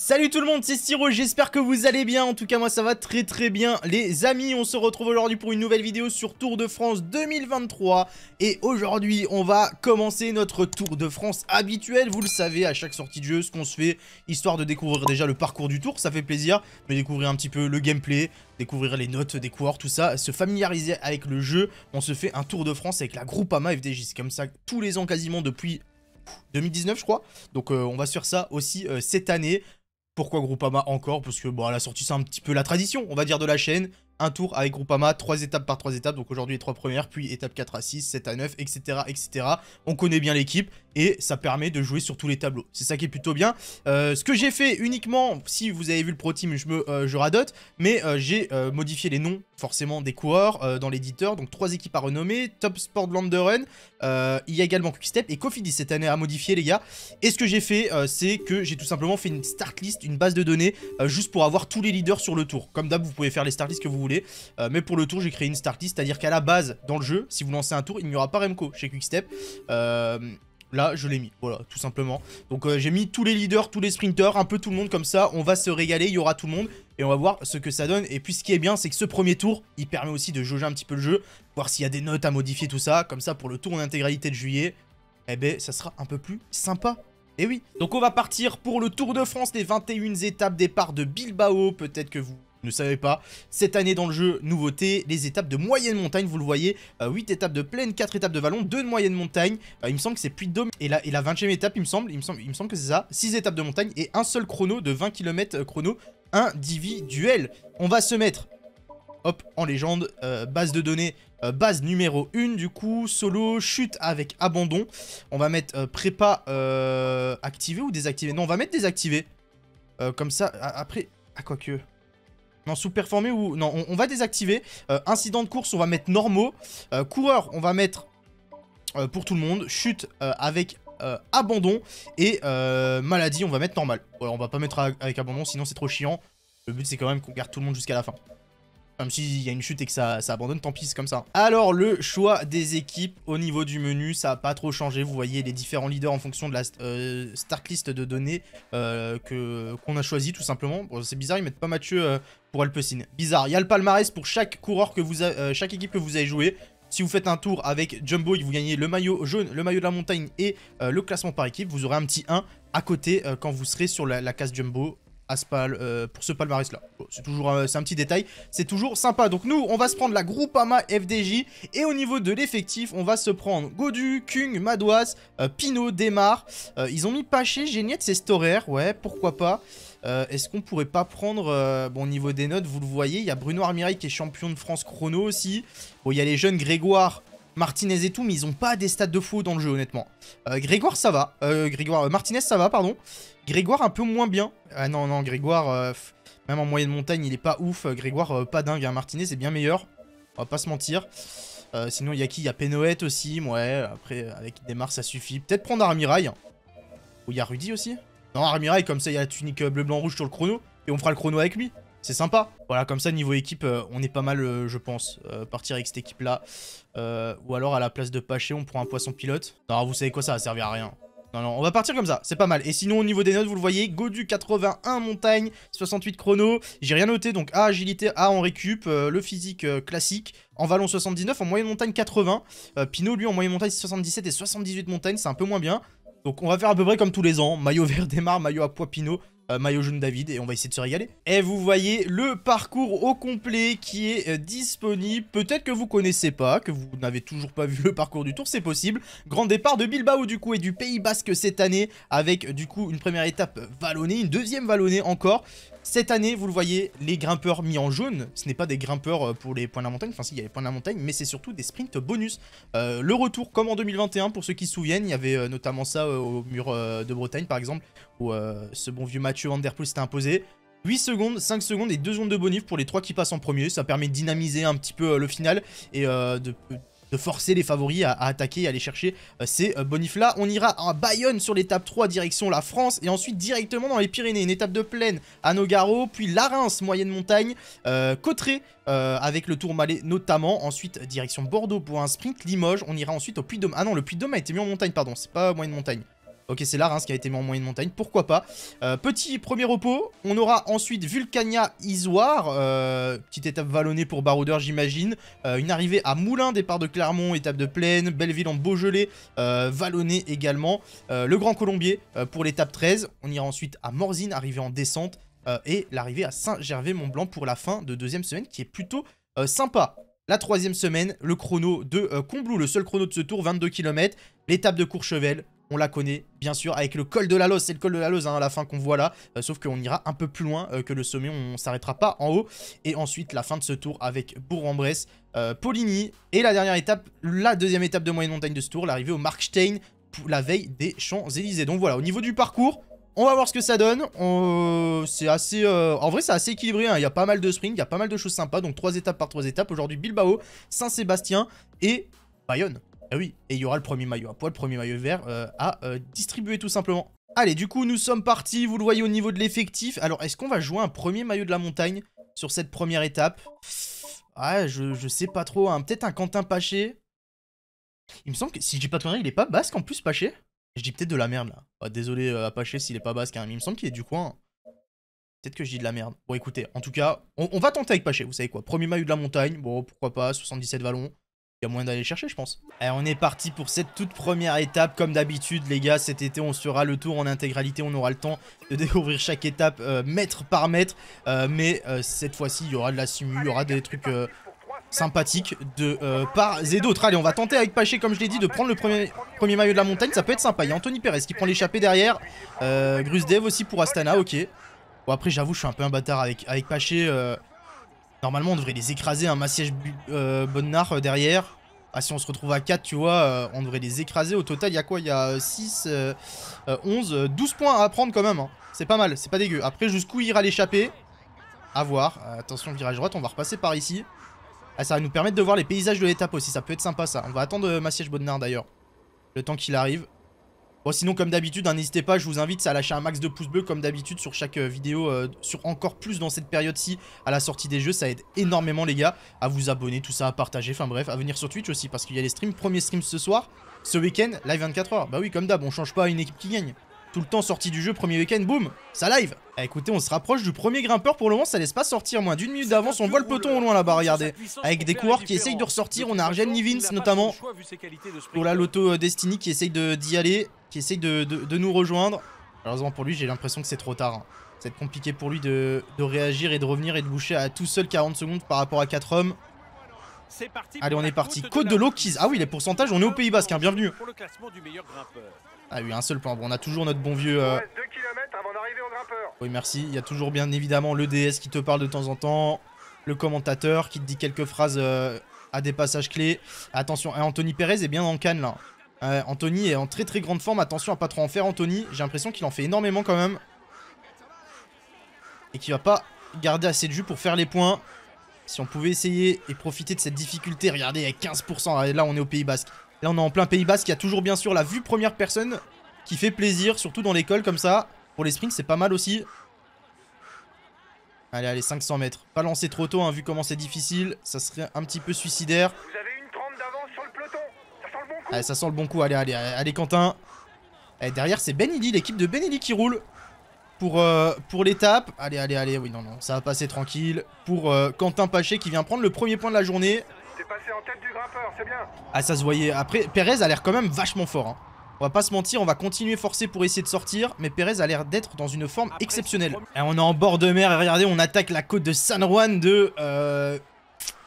Salut tout le monde, c'est Styro, j'espère que vous allez bien, en tout cas moi ça va très très bien les amis, on se retrouve aujourd'hui pour une nouvelle vidéo sur Tour de France 2023 et aujourd'hui on va commencer notre Tour de France habituel, vous le savez à chaque sortie de jeu ce qu'on se fait, histoire de découvrir déjà le parcours du tour, ça fait plaisir, mais découvrir un petit peu le gameplay, découvrir les notes des coureurs, tout ça, se familiariser avec le jeu, on se fait un Tour de France avec la Groupama FDJ, c'est comme ça tous les ans quasiment depuis 2019 je crois Donc euh, on va se faire ça aussi euh, cette année pourquoi Groupama encore Parce que bon, à la sortie, c'est un petit peu la tradition, on va dire, de la chaîne un tour avec Groupama, 3 étapes par 3 étapes, donc aujourd'hui les 3 premières, puis étape 4 à 6, 7 à 9, etc. etc. On connaît bien l'équipe et ça permet de jouer sur tous les tableaux. C'est ça qui est plutôt bien. Euh, ce que j'ai fait uniquement, si vous avez vu le Pro Team, je, me, euh, je radote, mais euh, j'ai modifié les noms forcément des coureurs dans l'éditeur, donc trois équipes à renommer, Top Sport Landerun, il y a également Quickstep et Cofidis cette année à modifier les gars. Et ce que j'ai fait, c'est que j'ai tout simplement fait une start list, une base de données, juste pour avoir tous les leaders sur le tour. Comme d'hab, vous pouvez faire les start lists que vous voulez euh, mais pour le tour, j'ai créé une start c'est-à-dire qu'à la base, dans le jeu, si vous lancez un tour, il n'y aura pas Remco chez Quickstep. Euh, là, je l'ai mis, voilà, tout simplement. Donc euh, j'ai mis tous les leaders, tous les sprinters, un peu tout le monde comme ça. On va se régaler, il y aura tout le monde. Et on va voir ce que ça donne. Et puis ce qui est bien, c'est que ce premier tour, il permet aussi de jauger un petit peu le jeu. Voir s'il y a des notes à modifier, tout ça. Comme ça, pour le tour en intégralité de juillet, eh ben, ça sera un peu plus sympa. Et eh oui. Donc on va partir pour le Tour de France, les 21 étapes départ de Bilbao. Peut-être que vous ne savez pas, cette année dans le jeu, nouveauté, les étapes de moyenne montagne, vous le voyez, 8 euh, étapes de plaine, 4 étapes de vallon, 2 de moyenne montagne, euh, il me semble que c'est plus de Dôme, et la, et la 20ème étape il me semble, il me semble, il me semble que c'est ça, 6 étapes de montagne et un seul chrono de 20 km euh, chrono individuel. On va se mettre, hop, en légende, base de données base numéro 1 du coup, solo, chute avec abandon. On va mettre prépa activé ou désactivé Non, on va mettre désactivé. comme ça, après... À ah, quoi que sous performer ou... Non, on, va désactiver. Euh, incident de course, on va mettre normaux. Euh, coureur, on va mettre euh, pour tout le monde. Chute avec abandon. Et maladie, on va mettre normal. on va pas mettre avec abandon, sinon c'est trop chiant. Le but, c'est quand même qu'on garde tout le monde jusqu'à la fin. Même s'il y a une chute et que ça, ça abandonne, tant pis, c'est comme ça. Alors, le choix des équipes au niveau du menu, ça n'a pas trop changé. Vous voyez les différents leaders en fonction de la euh, start list de données euh, qu'on a choisi, tout simplement. Bon, c'est bizarre, ils mettent pas Mathieu euh, pour Alpecin. Bizarre. Il y a le palmarès pour chaque coureur que vous chaque équipe que vous avez joué. Si vous faites un tour avec Jumbo vous gagnez le maillot jaune, le maillot de la montagne et le classement par équipe, vous aurez un petit 1 à côté quand vous serez sur la, la case Jumbo euh, pour ce palmarès-là. c'est toujours euh, un petit détail, c'est toujours sympa. Donc nous, on va se prendre la Groupama FDJ, et au niveau de l'effectif, on va se prendre Godu, Kung, Madoise, euh, Pino, Pinot, Demar. ils ont mis Paché, Géniette, c'est Storer, ouais, pourquoi pas. Est-ce qu'on pourrait pas prendre... bon, au niveau des notes, vous le voyez, il y a Bruno Armirail qui est champion de France chrono aussi. Bon, il y a les jeunes Grégoire Martinez et tout, mais ils ont pas des stats de fou dans le jeu, honnêtement. Euh, Grégoire, ça va. Euh, Grégoire, euh, Martinez, ça va, pardon. Grégoire, un peu moins bien. Ah non, non, Grégoire, même en moyenne montagne, il est pas ouf. Grégoire, pas dingue. Hein. Martinez est bien meilleur. On va pas se mentir. sinon, il y a qui Il y a Penoët aussi. Ouais, après, avec démarre, ça suffit. Peut-être prendre Armirail. Ou il y a Rudy aussi Non, Armirail, comme ça, il y a la tunique bleu-blanc-rouge sur le chrono. Et on fera le chrono avec lui c'est sympa. Voilà, comme ça, niveau équipe, euh, on est pas mal, euh, je pense, euh, partir avec cette équipe-là. ou alors, à la place de Paché, on prend un poisson pilote. Non, vous savez quoi, ça va servir à rien. Non, non, on va partir comme ça, c'est pas mal. Et sinon, au niveau des notes, vous le voyez, Godu 81 montagne, 68 chrono. J'ai rien noté, donc A agilité, A on récup, le physique classique. En vallon 79, en moyenne montagne 80. Pinot, lui, en moyenne montagne 77 et 78 montagne, c'est un peu moins bien. Donc on va faire à peu près comme tous les ans, maillot vert démarre, maillot à pois pinot, euh, maillot jaune David et on va essayer de se régaler. Et vous voyez le parcours au complet qui est euh, disponible. Peut-être que vous connaissez pas, que vous n'avez toujours pas vu le parcours du tour, c'est possible. Grand départ de Bilbao du coup et du Pays Basque cette année avec du coup une première étape vallonnée, une deuxième vallonnée encore. Cette année, vous le voyez, les grimpeurs mis en jaune, ce n'est pas des grimpeurs euh, pour les points de la montagne, enfin si, il y a les points de la montagne, mais c'est surtout des sprints bonus. Euh, le retour, comme en 2021, pour ceux qui se souviennent, il y avait euh, notamment ça au mur de Bretagne, par exemple, où ce bon vieux Mathieu Van Der Poel s'était imposé. 8 secondes, 5 secondes et 2 secondes de bonus pour les 3 qui passent en premier, ça permet de dynamiser un petit peu le final et de de forcer les favoris à, attaquer et à aller chercher euh, ces euh, bonifs-là. On ira à Bayonne sur l'étape 3 direction la France et ensuite directement dans les Pyrénées. Une étape de plaine à Nogaro, puis la moyenne montagne, euh, euh, avec le Tour Malais notamment. Ensuite, direction Bordeaux pour un sprint, Limoges. On ira ensuite au puy de Ah non, le Puy-de-Dôme a été mis en montagne, pardon. C'est pas moyenne montagne. Ok, c'est là, hein, ce qui a été mis en moyenne montagne, pourquoi pas. Euh, petit premier repos, on aura ensuite Vulcania Isoire, euh, petite étape vallonnée pour Baroudeur j'imagine. Euh, une arrivée à Moulins, départ de Clermont, étape de plaine, Belleville en Beaujolais, vallonnée également. le Grand Colombier pour l'étape 13, on ira ensuite à Morzine, arrivée en descente, et l'arrivée à Saint-Gervais-Mont-Blanc pour la fin de deuxième semaine qui est plutôt sympa. La troisième semaine, le chrono de Combloux, le seul chrono de ce tour, 22 km. L'étape de Courchevel, on la connaît, bien sûr, avec le col de la Lose. C'est le col de la Lose hein, à la fin qu'on voit là, euh, sauf qu'on ira un peu plus loin euh, que le sommet, on s'arrêtera pas en haut. Et ensuite, la fin de ce tour avec Bourg-en-Bresse, euh, Poligny, et la dernière étape, la deuxième étape de moyenne montagne de ce tour, l'arrivée au Markstein, la veille des Champs-Élysées. Donc voilà, au niveau du parcours, on va voir ce que ça donne. C'est assez. En vrai, c'est assez équilibré. Hein. Il y a pas mal de springs. il y a pas mal de choses sympas. Donc, trois étapes par trois étapes. Aujourd'hui, Bilbao, Saint-Sébastien et Bayonne. Ah oui, et il y aura le premier maillot à poil, le premier maillot vert euh, à euh, distribuer tout simplement. Allez, du coup, nous sommes partis, vous le voyez au niveau de l'effectif. Alors, est-ce qu'on va jouer un premier maillot de la montagne sur cette première étape Ah, je, je, sais pas trop, hein. peut-être un Quentin Paché. Il me semble que, si je dis pas de il est pas basque en plus, Paché Je dis peut-être de la merde, là. Oh, désolé euh, à Paché s'il est pas basque, hein, il me semble qu'il est du coin. Peut-être que je dis de la merde. Bon, écoutez, en tout cas, on, on va tenter avec Paché, vous savez quoi. Premier maillot de la montagne, bon, pourquoi pas, 77 vallons. Il y a moyen d'aller chercher, je pense. Allez, eh, on est parti pour cette toute première étape. Comme d'habitude, les gars, cet été, on sera le tour en intégralité. On aura le temps de découvrir chaque étape euh, mètre par mètre. Euh, mais euh, cette fois-ci, il y aura de la simu, il y aura des trucs sympathiques de part et d'autres. Allez, on va tenter avec Paché, comme je l'ai dit, de prendre le premier, premier maillot de la montagne. Ça peut être sympa. Il y a Anthony Perez qui prend l'échappée derrière. Grusdev aussi pour Astana, ok. Bon, après, j'avoue, je suis un peu un bâtard avec, avec Paché. Normalement, on devrait les écraser. Un Massiège euh, Bonnard euh, derrière. Ah, si on se retrouve à 4, tu vois, euh, on devrait les écraser. Au total, il y a quoi Il y a 6, 11, 12 points à prendre quand même. Hein. C'est pas mal, c'est pas dégueu. Après, jusqu'où ira l'échapper À voir. attention, virage droite, on va repasser par ici. Ah, ça va nous permettre de voir les paysages de l'étape aussi. Ça peut être sympa, ça. On va attendre Massiège Bonnard d'ailleurs. Le temps qu'il arrive. Bon, sinon, comme d'habitude, hein, n'hésitez pas, je vous invite à lâcher un max de pouces bleus, comme d'habitude, sur chaque euh, vidéo, euh, sur encore plus dans cette période-ci, à la sortie des jeux. Ça aide énormément, les gars, à vous abonner, tout ça, à partager, enfin bref, à venir sur Twitch aussi, parce qu'il y a les streams. Premier stream ce soir, ce week-end, live 24h. Bah oui, comme d'hab, on change pas une équipe qui gagne. Tout le temps sorti du jeu, premier week-end, boum, ça live eh, Écoutez, on se rapproche du premier grimpeur, pour le moment ça laisse pas sortir, moins d'une minute d'avance, on voit le peloton au loin là-bas, regardez. Avec des coureurs qui essayent de ressortir, on a Arjen Nivins notamment. Oh là, l'auto Destiny qui essaye d'y aller, qui essaye de, nous rejoindre. Malheureusement pour lui, j'ai l'impression que c'est trop tard. Ça va être compliqué pour lui de, réagir et de revenir et de boucher à tout seul 40 secondes par rapport à 4 hommes. Allez, on est parti. Côte de l'eau Ah oui, les pourcentages, on est au Pays Basque, hein. bienvenue. Ah oui, un seul point, Bon, on a toujours notre bon vieux... Euh, oui, merci. Il y a toujours bien évidemment le DS qui te parle de temps en temps, le commentateur qui te dit quelques phrases euh, à des passages clés. Attention, hein, Anthony Perez est bien en canne là. Euh, Anthony est en très très grande forme. Attention à pas trop en faire Anthony. J'ai l'impression qu'il en fait énormément quand même. Et qu'il va pas garder assez de jus pour faire les points. Si on pouvait essayer et profiter de cette difficulté, regardez, a 15%, ah, là on est au Pays Basque. Là, on est en plein Pays Basque. qui a toujours, bien sûr, la vue première personne qui fait plaisir, surtout dans l'école comme ça. Pour les sprints, c'est pas mal aussi. Allez, allez, 500 mètres. Pas lancer trop tôt, hein, vu comment c'est difficile. Ça serait un petit peu suicidaire. Vous avez une d'avance sur le peloton. Ça sent le bon coup. Allez, ah, ça sent le bon coup. Allez, allez, allez, Quentin. Et derrière, c'est Benidi l'équipe de bénédic qui roule pour, euh, pour l'étape. Allez, allez, allez. Oui, non, non, ça va passer tranquille. Pour euh, Quentin Paché qui vient prendre le premier point de la journée passé en tête du c'est bien. Ah, ça se voyait. Après, Pérez a l'air quand même vachement fort. Hein. On va pas se mentir, on va continuer forcer pour essayer de sortir, mais Pérez a l'air d'être dans une forme exceptionnelle. Et on est en bord de mer, et regardez, on attaque la côte de San Juan de... Euh...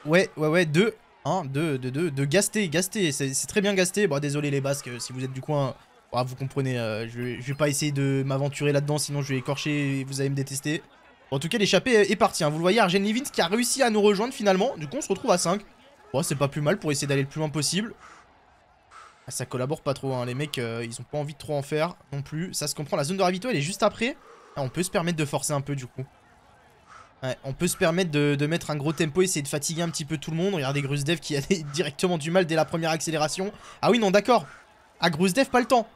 Ouais, ouais, ouais, de... 1 2 2 de, de Gasté, Gasté, c'est très bien Gasté. Bon, désolé les Basques, euh, si vous êtes du coin, ah, vous comprenez, euh, je, vais pas essayer de m'aventurer là-dedans, sinon je vais écorcher et vous allez me détester. en tout cas, l'échappée est parti hein. vous le voyez, Arjen Levins qui a réussi à nous rejoindre finalement, du coup on se retrouve à 5. Bon, c'est pas plus mal pour essayer d'aller le plus loin possible. Ah, ça collabore pas trop, hein. les mecs, euh, ils ont pas envie de trop en faire non plus. Ça se comprend, la zone de ravito, elle est juste après. Ah, on peut se permettre de forcer un peu du coup. on peut se permettre de, mettre un gros tempo, essayer de fatiguer un petit peu tout le monde. Regardez Grusdev qui a directement du mal dès la première accélération. Ah oui, non, d'accord. Ah, Grusdev, pas le temps.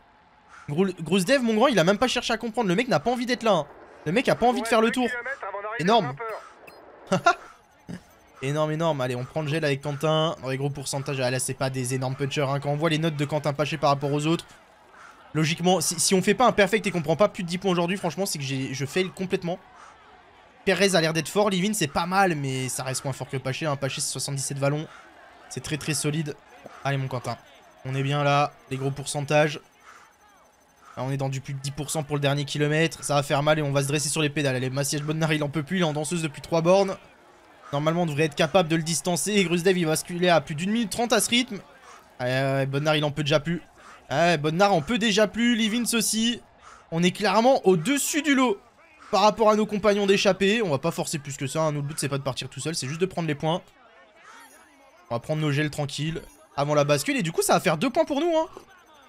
Grusdev, mon grand, il a même pas cherché à comprendre. Le mec n'a pas envie d'être là. Hein. Le mec a pas envie de faire le tour. Énorme. Énorme, énorme. Allez, on prend le gel avec Quentin. Dans les gros pourcentages, ah là, c'est pas des énormes punchers. Hein. Quand on voit les notes de Quentin Paché par rapport aux autres, logiquement, si, on fait pas un perfect et qu'on prend pas plus de 10 points aujourd'hui, franchement, c'est que je fail complètement. Perez a l'air d'être fort. Livin, c'est pas mal, mais ça reste moins fort que Paché. un hein. Paché, c'est 77 vallons. C'est très, très solide. Allez, mon Quentin. On est bien là. Les gros pourcentages. on est dans du plus de 10% pour le dernier kilomètre. Ça va faire mal et on va se dresser sur les pédales. Allez, Massiège Bonnard, il en peut plus. Il est en danseuse depuis 3 bornes. Normalement, on devrait être capable de le distancer. Et Grusdev, il va basculer à plus d'une minute trente à ce rythme. Ah, Bonnard, il en peut déjà plus. Ah, Bonnard, on peut déjà plus. Livins aussi. On est clairement au-dessus du lot par rapport à nos compagnons d'échappée. On va pas forcer plus que ça. un hein. Notre but, c'est pas de partir tout seul. C'est juste de prendre les points. On va prendre nos gels tranquilles avant la bascule. Et du coup, ça va faire deux points pour nous. Hein.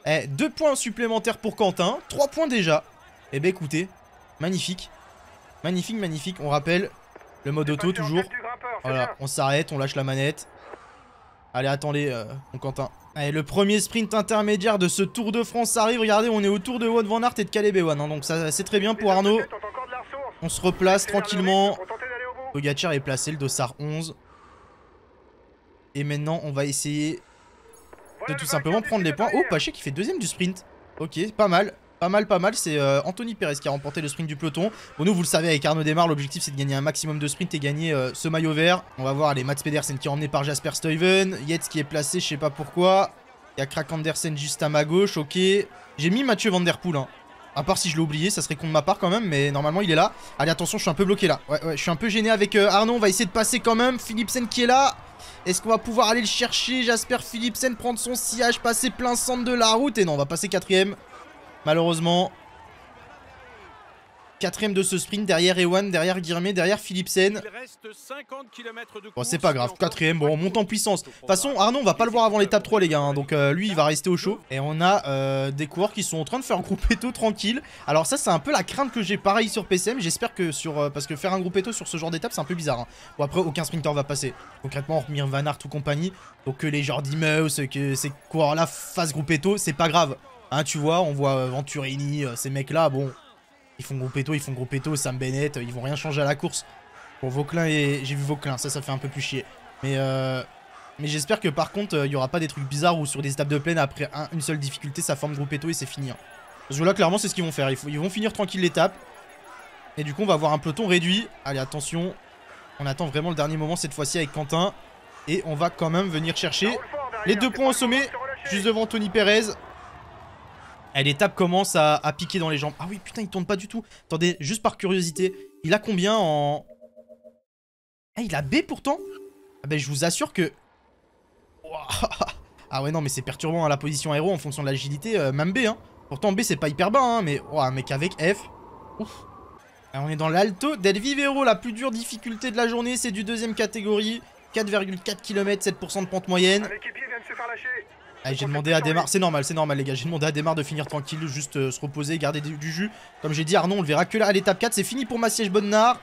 Eh, deux points supplémentaires pour Quentin. Trois points déjà. Eh ben écoutez, magnifique. Magnifique, magnifique. On rappelle le mode auto toujours. Voilà, on s'arrête, on lâche la manette. Allez, attendez, euh, on mon Quentin. Allez, le premier sprint intermédiaire de ce Tour de France arrive. Regardez, on est autour de Wout Van Aert et de Caleb Ewan hein, donc ça, c'est très bien pour Arnaud. On se replace tranquillement. Pogacar est placé, le dossard 11. Et maintenant, on va essayer de tout simplement prendre les points. Oh, Paché qui fait deuxième du sprint. Ok, pas mal. Pas mal, pas mal, c'est euh, Anthony Perez qui a remporté le sprint du peloton. Bon, nous, vous le savez, avec Arnaud Démarre, l'objectif c'est de gagner un maximum de sprint et gagner euh, ce maillot vert. On va voir les Mats Pedersen qui est emmené par Jasper Stuyven, Yates qui est placé, je sais pas pourquoi. Il y a Krak Andersen juste à ma gauche, ok. J'ai mis Mathieu Van Der Poel, hein. À part si je l'ai oublié, ça serait con de ma part quand même, mais normalement il est là. Allez, attention, je suis un peu bloqué là. Ouais, ouais, je suis un peu gêné avec euh, Arnaud, on va essayer de passer quand même. Philipsen qui est là. Est-ce qu'on va pouvoir aller le chercher Jasper Philipsen prendre son sillage, passer plein centre de la route. Et non, on va passer quatrième. Malheureusement. Quatrième de ce sprint, derrière Ewan, derrière Guirmé, derrière Philipsen. Bon, c'est pas grave, quatrième, bon, on monte en puissance. De toute façon, Arnaud, on va pas le voir avant l'étape 3, les gars. Hein, donc euh, lui, il va rester au chaud. Et on a euh, des coureurs qui sont en train de faire un groupe tranquille. Alors ça, c'est un peu la crainte que j'ai pareil sur PCM. J'espère que sur... Euh, parce que faire un groupe Eto sur ce genre d'étape, c'est un peu bizarre. Hein. Bon, après, aucun sprinter va passer. Concrètement, hormis Van ou compagnie. Donc que les Jordi Meus, que ces coureurs-là fassent groupe c'est pas grave. Ah, tu vois, on voit euh, Venturini, euh, ces mecs-là, bon, ils font gros péto, ils font gros péto, Sam Bennett, euh, ils vont rien changer à la course. Bon, Vauclin et. J'ai vu Vauclin, ça, ça fait un peu plus chier. Mais, Mais j'espère que par contre, il y aura pas des trucs bizarres où sur des étapes de plaine, après une seule difficulté, ça forme groupe péto et c'est fini. Je hein. Parce que là, clairement, c'est ce qu'ils vont faire. Ils, ils vont finir tranquille l'étape. Et du coup, on va avoir un peloton réduit. Allez, attention. On attend vraiment le dernier moment cette fois-ci avec Quentin. Et on va quand même venir chercher les deux points au sommet, juste devant Tony Perez. Eh, l'étape commence à, piquer dans les jambes. Ah oui, putain, il tourne pas du tout. Attendez, juste par curiosité, il a combien en... Ah, il a B pourtant Ah ben, je vous assure que... ah ouais, non, mais c'est perturbant, à hein, la position aéro, en fonction de l'agilité, euh, même B, hein. Pourtant, B, c'est pas hyper bas, hein, mais... Oh, mec avec F... Ah, on est dans l'Alto del Vivero, la plus dure difficulté de la journée, c'est du deuxième catégorie. 4,4 km, 7% de pente moyenne. vient de se faire lâcher ah, j'ai demandé à Démar, c'est normal, c'est normal les gars, j'ai demandé à Démar de finir tranquille, juste euh, se reposer, garder du, jus. Comme j'ai dit, Arnaud, on le verra que là à l'étape 4, c'est fini pour ma siège Bonnard.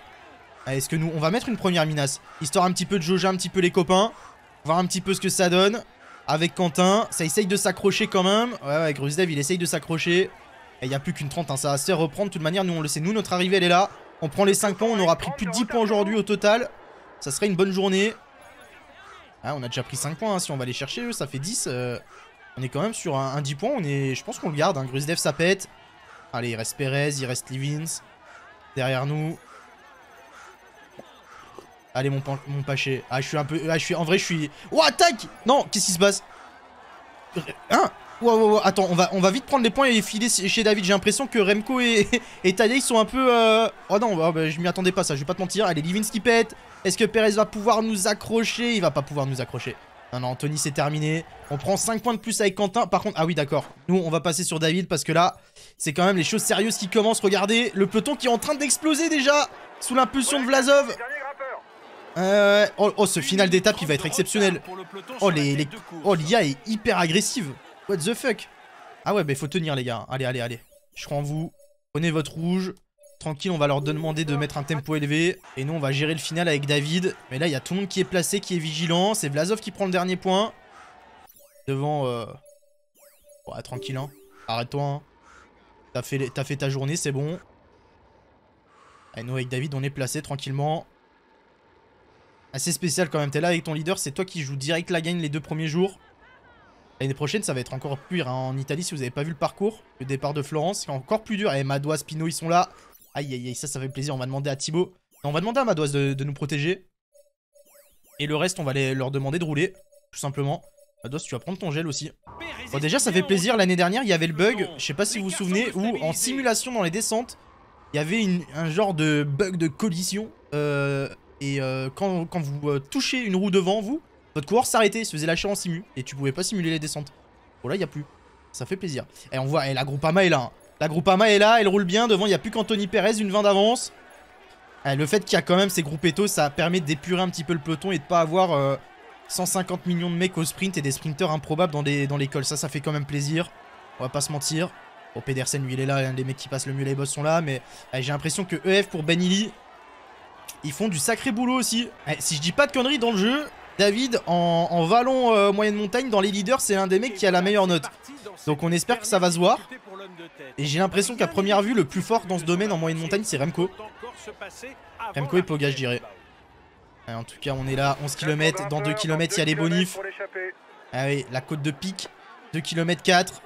Ah, est-ce que nous, on va mettre une première minace, histoire un petit peu de jauger un petit peu les copains, voir un petit peu ce que ça donne. Avec Quentin, ça essaye de s'accrocher quand même. Ouais, ouais, Grusdev, il essaye de s'accrocher. Et il n'y a plus qu'une 30, hein, ça va se reprendre. De toute manière, nous, on le sait, nous, notre arrivée, elle est là. On prend les 5 points, on aura pris plus de 10 points aujourd'hui au total. Ça serait une bonne journée. Ah, on a déjà pris 5 points, hein, si on va les chercher, eux, ça fait 10. Euh, on est quand même sur un, 10 points, on est... je pense qu'on le garde. Hein. Grusdev, ça pète. Allez, il reste Perez, il reste Livins. Derrière nous. Allez, mon, mon paché. Ah, je suis un peu... Ah, je suis... En vrai, je suis... Oh, attaque Non, qu'est-ce qui se passe Hein Attends, on va, on va vite prendre les points et filer chez David. J'ai l'impression que Remco et, et Tadei sont un peu... Euh, oh non, je oh, bah, je m'y attendais pas ça, je vais pas te mentir. Allez, Livins qui pète. Est-ce que Perez va pouvoir nous accrocher Il va pas pouvoir nous accrocher. Non, non, Anthony, c'est terminé. On prend 5 points de plus avec Quentin. Par contre, ah oui, d'accord. Nous, on va passer sur David parce que là, c'est quand même les choses sérieuses qui commencent. Regardez, le peloton qui est en train d'exploser déjà sous l'impulsion de Vlasov. Euh, oh, oh, ce final d'étape, il va être exceptionnel. Oh, les, oh, l'IA est hyper agressive. What the fuck Ah ouais, mais il faut tenir, les gars. Allez, allez, allez. Je crois en vous. Prenez votre rouge. Tranquille, on va leur demander de mettre un tempo élevé. Et nous, on va gérer le final avec David. Mais là, il y a tout le monde qui est placé, qui est vigilant. C'est Vlasov qui prend le dernier point. Devant... Euh... Ouais, tranquille, hein. Arrête-toi, hein. T'as fait, ta journée, c'est bon. Ah, et nous, avec David, on est placé tranquillement. Assez spécial quand même. T'es là avec ton leader, c'est toi qui joues direct la gagne les deux premiers jours. L'année prochaine, ça va être encore pire. Hein. En Italie, si vous n'avez pas vu le parcours, le départ de Florence, c'est encore plus dur. Et Madois, Spino, ils sont là. Aïe, aïe, aïe, ça, ça fait plaisir. On va demander à Thibaut. on va demander à Madoise de, nous protéger. Et le reste, on va les, leur demander de rouler, tout simplement. Madoise, tu vas prendre ton gel aussi. Bon, oh, déjà, ça fait plaisir. L'année dernière, il y avait le bug, je sais pas si vous vous souvenez, où en simulation dans les descentes, il y avait un genre de bug de collision. Euh, et euh, quand, vous euh, touchez une roue devant vous, votre coureur s'arrêtait, se faisait lâcher en simu. Et tu pouvais pas simuler les descentes. Bon, oh là, il y a plus. Ça fait plaisir. Et on voit, et la Groupama est hein. là. La Groupama est là, elle roule bien. Devant, il n'y a plus qu'Anthony Perez, une 20 d'avance. Eh, le fait qu'il y a quand même ces groupettos, ça permet d'épurer un petit peu le peloton et de pas avoir 150 euh, millions de mecs au sprint et des sprinteurs improbables dans, des, dans l'école. Ça, ça fait quand même plaisir. On va pas se mentir. Bon, oh, Pedersen, lui, il est là. des mecs qui passe le mieux les boss sont là. Mais eh, j'ai l'impression que EF pour Benili, ils font du sacré boulot aussi. Eh, si je dis pas de conneries dans le jeu, David, en, en vallon euh, moyenne montagne, dans les leaders, c'est l'un des mecs qui a la meilleure note. Donc on espère que ça va se voir. Et j'ai l'impression qu'à première vue, le plus fort dans ce domaine en moyenne montagne, c'est Remco. Remco et Poga, je dirais. en tout cas, on est là, 11 km. Dans 2 km, il y a les bonifs. Ah oui, la côte de pique 2 km 4.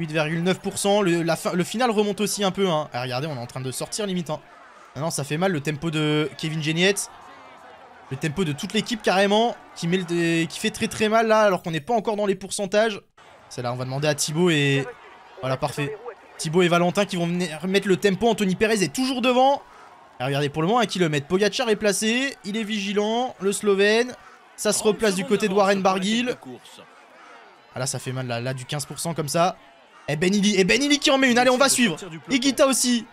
8,9%. Le, le final remonte aussi un peu. Hein. Ah, regardez, on est en train de sortir limite. Hein. non, ça fait mal le tempo de Kevin Geniet. Le tempo de toute l'équipe carrément. Qui, qui fait très très mal là, alors qu'on n'est pas encore dans les pourcentages. Celle-là, on va demander à Thibaut et voilà, parfait. Thibaut et Valentin qui vont venir mettre le tempo. Anthony Perez est toujours devant. Ah, regardez, pour le moment, un kilomètre. Pogacar est placé. Il est vigilant. Le Slovène. Ça se replace du côté de Warren Barguil. Ah là, ça fait mal, là, du 15% comme ça. Et eh, Benili, et eh, Benili qui en met une. Allez, on va suivre. Igita aussi.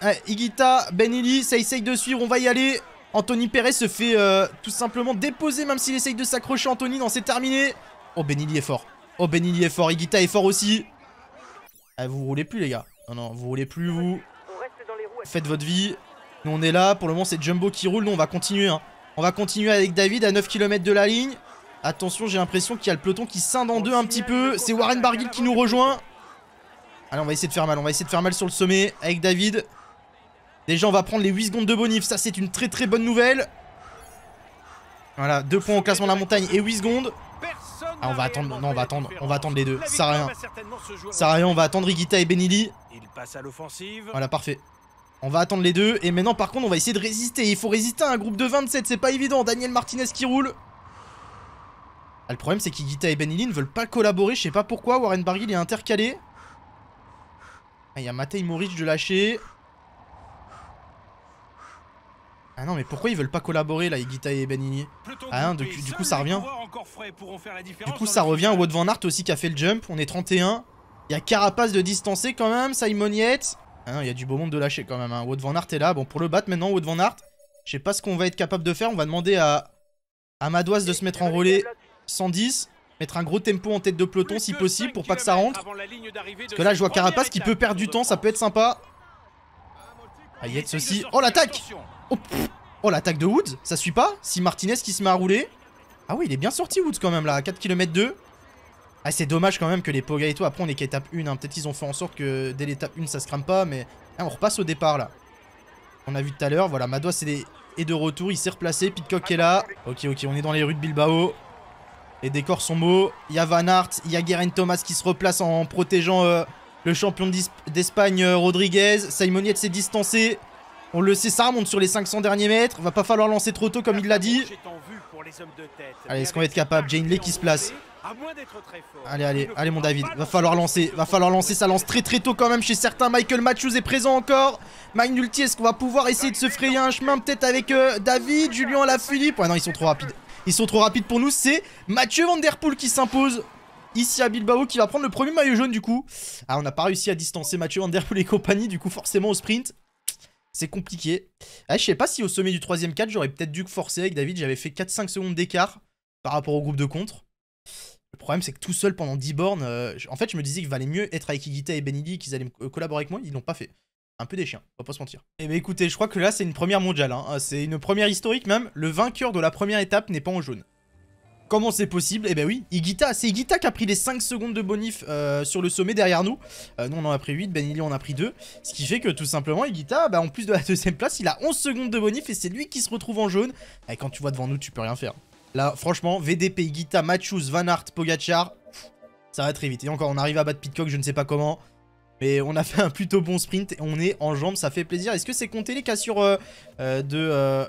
Ah, eh, Igita, Benili, ça essaye de suivre. On va y aller. Anthony Perez se fait euh, tout simplement déposer, même s'il essaye de s'accrocher. Anthony, non, c'est terminé. Oh, Benili est fort. Oh, Benili est fort. Igita est fort aussi. Ah, vous roulez plus, les gars. Non, non, vous roulez plus, vous. Faites votre vie. Nous, on est là. Pour le moment, c'est Jumbo qui roule. Nous, on va continuer. Hein. On va continuer avec David à 9 km de la ligne. Attention, j'ai l'impression qu'il y a le peloton qui scinde en deux un petit peu. C'est Warren Barguil qui nous rejoint. Allez, on va essayer de faire mal. On va essayer de faire mal sur le sommet avec David. Déjà, on va prendre les 8 secondes de bonif. Ça, c'est une très très bonne nouvelle. Voilà, 2 points au classement de la montagne et 8 secondes. Ah, on va attendre, non, on va attendre, on va attendre les deux. Ça rien. Ça rien, on va attendre Rigita et Benili. Voilà, parfait. On va attendre les deux. Et maintenant, par contre, on va essayer de résister. Il faut résister à un groupe de 27, c'est pas évident. Daniel Martinez qui roule. Ah, le problème, c'est qu'Igita et Benili ne veulent pas collaborer. Je sais pas pourquoi. Warren Barguil est intercalé. Ah, il y a Matei Moric de lâcher. Ah non, mais pourquoi ils veulent pas collaborer là, Igita et Benigni Ah non, du, coup ça revient. Du coup ça revient. Wout Van Aert aussi qui a fait le jump. On est 31. Il y a Carapace de distancer quand même. Simon Yet Ah non, il y a du beau monde de lâcher quand même. Hein. Wout Van Aert est là. Bon, pour le battre maintenant, Wout Van Aert. Je sais pas ce qu'on va être capable de faire. On va demander à, à Madoise de se mettre en relais 110. Mettre un gros tempo en tête de peloton si possible pour pas que ça rentre. Parce que là, je vois Carapace qui peut perdre du temps. Ça peut être sympa. Payet ah, ceci. Oh l'attaque oh, oh, l'attaque de Woods, ça suit pas Si Martinez qui se met à rouler. Ah oui, il est bien sorti Woods quand même là, 4 km 2. Ah c'est dommage quand même que les Poga et tout, après on est qu'à étape 1, hein. peut-être ils ont fait en sorte que dès l'étape 1 ça se crame pas, mais hein, on repasse au départ là. On a vu tout à l'heure, voilà, Madois est, de retour, il s'est replacé, Pitcock est là. Ok, ok, on est dans les rues de Bilbao. Les décors sont beaux, il y a Van Hart, il y a Guerin Thomas qui se replace en protégeant... Euh, le champion d'Espagne euh, Rodriguez. Simoniet s'est distancé. On le sait, ça monte sur les 500 derniers mètres. Va pas falloir lancer trop tôt comme il l'a dit. Allez, est-ce qu'on va être capable Jane Lee qui se place. Allez, allez, allez mon David. Va falloir lancer, va falloir lancer. Ça lance très très tôt quand même chez certains. Michael Matthews est présent encore. Magnulti, est-ce qu'on va pouvoir essayer de se frayer un chemin peut-être avec euh, David, Julien philippe Ouais, non, ils sont trop rapides. Ils sont trop rapides pour nous. C'est Mathieu Van qui s'impose. Ici à Bilbao qui va prendre le premier maillot jaune du coup. Ah, on n'a pas réussi à distancer Mathieu Poel et compagnie. Du coup, forcément, au sprint, c'est compliqué. Ah, je sais pas si au sommet du troisième 4, j'aurais peut-être dû forcer avec David. J'avais fait 4-5 secondes d'écart par rapport au groupe de contre. Le problème, c'est que tout seul pendant 10 bornes, euh, en fait, je me disais qu'il valait mieux être avec Igita et Benidi qu'ils allaient euh, collaborer avec moi. Ils l'ont pas fait. Un peu des chiens, on va pas se mentir. Et eh ben, écoutez, je crois que là, c'est une première mondiale. Hein. Euh, c'est une première historique même. Le vainqueur de la première étape n'est pas en jaune. Comment c'est possible Eh ben oui, Igita, c'est Igita qui a pris les 5 secondes de bonif euh, sur le sommet derrière nous. Euh, nous on en a pris 8, Benilly en a pris 2. Ce qui fait que tout simplement Igita, bah, en plus de la deuxième place, il a 11 secondes de bonif et c'est lui qui se retrouve en jaune. Et eh, quand tu vois devant nous, tu peux rien faire. Là, franchement, VDP, Igita, Machus, Van Aert, Pogachar, ça va très vite. Et encore, on arrive à battre Pitcock, je ne sais pas comment. Mais on a fait un plutôt bon sprint et on est en jambes, ça fait plaisir. Est-ce que c'est compter les cassures euh, euh, de...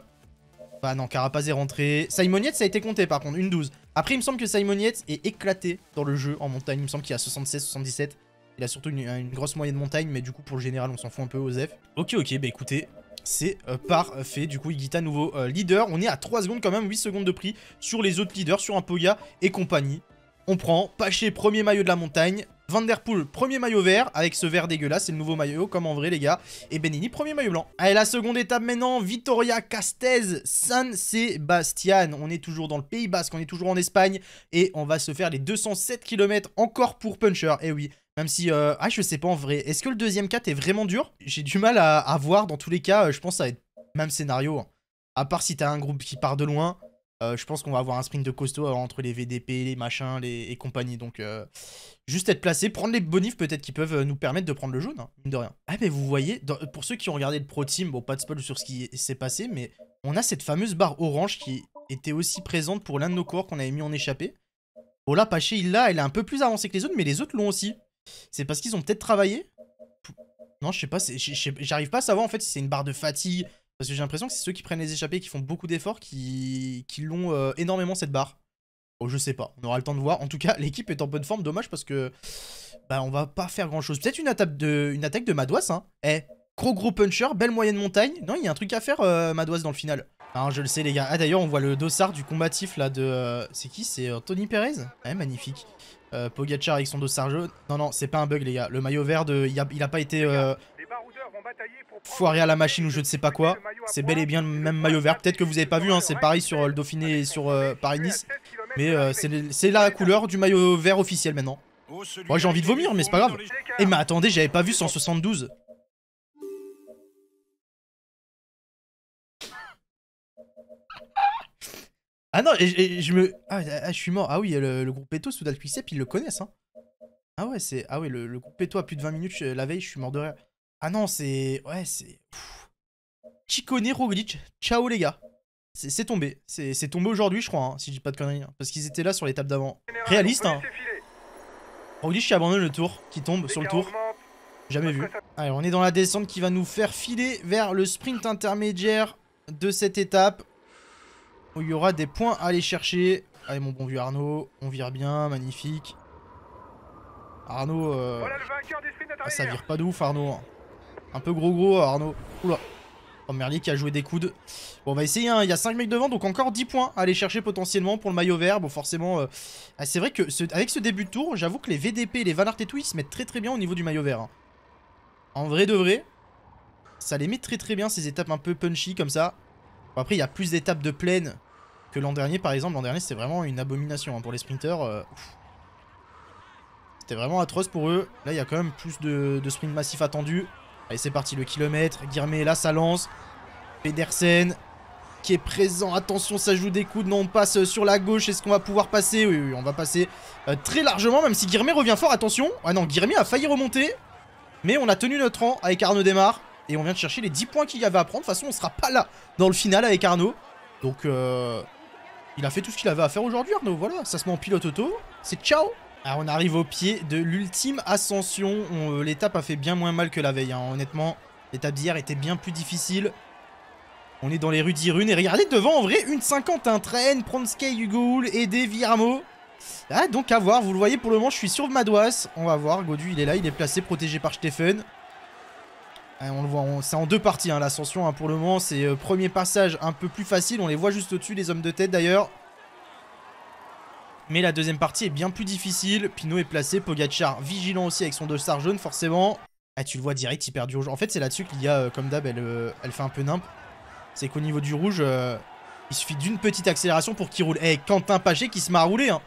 Bah non, Carapaz est rentré. Simon ça a été compté par contre, une 12. Après, il me semble que Simon est éclaté dans le jeu en montagne. Il me semble qu'il a 76, 77. Il a surtout une, grosse moyenne montagne, mais du coup, pour le général, on s'en fout un peu, aux F. Ok, ok, bah écoutez, c'est euh, parfait. Du coup, à nouveau euh, leader. On est à 3 secondes quand même, 8 secondes de prix sur les autres leaders, sur un Poga et compagnie on prend. Paché, premier maillot de la montagne. Vanderpool premier maillot vert, avec ce vert dégueulasse, c'est le nouveau maillot, comme en vrai les gars. Et Benini, premier maillot blanc. Allez, la seconde étape maintenant, Vitoria Castez, San Sebastian. On est toujours dans le Pays Basque, on est toujours en Espagne, et on va se faire les 207 km encore pour Puncher. Et eh oui, même si, euh, ah je sais pas en vrai, est-ce que le deuxième 4 est vraiment dur J'ai du mal à, voir, dans tous les cas, euh, je pense que ça va être même scénario. Hein. À part si t'as un groupe qui part de loin, euh, je pense qu'on va avoir un sprint de costaud euh, entre les VDP, les machins les, et compagnie. Donc, euh, juste être placé, prendre les bonifs peut-être qui peuvent nous permettre de prendre le jaune, hein, de rien. Ah, mais vous voyez, pour ceux qui ont regardé le Pro Team, bon, pas de spoil sur ce qui s'est passé, mais on a cette fameuse barre orange qui était aussi présente pour l'un de nos corps qu'on avait mis en échappée. Bon, là, Paché, il l'a, elle est un peu plus avancée que les autres, mais les autres l'ont aussi. C'est parce qu'ils ont peut-être travaillé. Non, je sais pas, j'arrive pas à savoir en fait si c'est une barre de fatigue, parce que j'ai l'impression que c'est ceux qui prennent les échappées, qui font beaucoup d'efforts, qui, qui l'ont euh, énormément cette barre. Oh, je sais pas, on aura le temps de voir. En tout cas, l'équipe est en bonne forme, dommage parce que bah on va pas faire grand chose. Peut-être une, attaque de... une attaque de Madouas, hein. Eh, gros gros puncher, belle moyenne montagne. Non, il y a un truc à faire, euh, Madoise, dans le final. Ah, je le sais, les gars. Ah, d'ailleurs, on voit le dossard du combatif là de. Euh, c'est qui C'est Tony Perez Ouais, eh, magnifique. pogachar avec son dossard jaune. Non, non, c'est pas un bug, les gars. Le maillot vert, de... il, a... il pas été foiré à la machine ou je ne sais pas quoi. C'est bel et bien le même maillot vert. Peut-être que vous n'avez pas vu, hein, c'est pareil sur euh, euh, euh, le Dauphiné et sur Paris-Nice. Mais c'est la couleur du maillot vert officiel maintenant. Oh, Moi j'ai envie de vomir, mais c'est pas grave. et eh, mais attendez, j'avais pas vu 172. Ah non, je me... Ah, ah, je suis mort. Ah oui, le, groupe groupe sous Soudal Quicep, ils le connaissent. Hein. Ah ouais, c'est... Ah ouais, le, groupe Peto à plus de 20 minutes la veille, je suis mort de rire. Ah non, c'est. Ouais, c'est. Chikone Roglic. Ciao les gars. C'est tombé. C'est tombé aujourd'hui, je crois, hein, si je dis pas de conneries. Hein, parce qu'ils étaient là sur l'étape d'avant. Réaliste, hein. Roglic qui abandonne le tour, qui tombe sur le tour. Jamais vu. Allez, on est dans la descente qui va nous faire filer vers le sprint intermédiaire de cette étape. Où il y aura des points à aller chercher. Allez, mon bon vieux Arnaud. On vire bien, magnifique. Arnaud, euh, voilà le vainqueur sprint ah, ça vire pas de ouf, Arnaud. Hein. Un peu gros gros, Arnaud. Oula. Oh, Merli qui a joué des coudes. Bon, on va essayer. Hein. Il y a 5 mecs devant, donc encore 10 points à aller chercher potentiellement pour le maillot vert. Bon, forcément, euh, ah, c'est vrai que avec ce début de tour, j'avoue que les VDP et les Van et tout, ils se mettent très très bien au niveau du maillot vert. Hein. En vrai de vrai, ça les met très très bien ces étapes un peu punchy comme ça. Bon, après, il y a plus d'étapes de plaine que l'an dernier, par exemple. L'an dernier, c'était vraiment une abomination hein, pour les sprinteurs. Euh, c'était vraiment atroce pour eux. Là, il y a quand même plus de, de sprint massif attendu. Allez, c'est parti, le kilomètre. Guirmet là, ça lance. Pedersen, qui est présent. Attention, ça joue des coudes. Non, on passe euh, sur la gauche. Est-ce qu'on va pouvoir passer oui, oui, on va passer euh, très largement, même si Guirmet revient fort. Attention. Ah non, Guirmet a failli remonter. Mais on a tenu notre rang avec Arnaud Démarre. Et on vient de chercher les 10 points qu'il y avait à prendre. De toute façon, on sera pas là dans le final avec Arnaud. Donc, euh, il a fait tout ce qu'il avait à faire aujourd'hui, Arnaud. Voilà, ça se met en pilote auto. C'est ciao alors ah, on arrive au pied de l'ultime ascension. Euh, l'étape a fait bien moins mal que la veille. Hein. Honnêtement, l'étape d'hier était bien plus difficile. On est dans les rues d'Irune. Et regardez devant, en vrai, une 50, un train. que Hugo et Viramo. Ah, donc à voir. Vous le voyez, pour le moment, je suis sur Madouas. On va voir. Godu, il est là. Il est placé, protégé par Stephen. Ah, on le voit, c'est en deux parties hein, l'ascension. Hein, pour le moment, c'est euh, premier passage un peu plus facile. On les voit juste au-dessus, les hommes de tête d'ailleurs. Mais la deuxième partie est bien plus difficile. Pinot est placé, Pogachar vigilant aussi avec son 2 star jaune, forcément. Ah, tu le vois direct, il perd du rouge. En fait, c'est là-dessus qu'il y a euh, comme d'hab, euh, elle, fait un peu nimp. C'est qu'au niveau du rouge, euh, il suffit d'une petite accélération pour qu'il roule. Eh, Quentin Paché qui se met à rouler. Hein.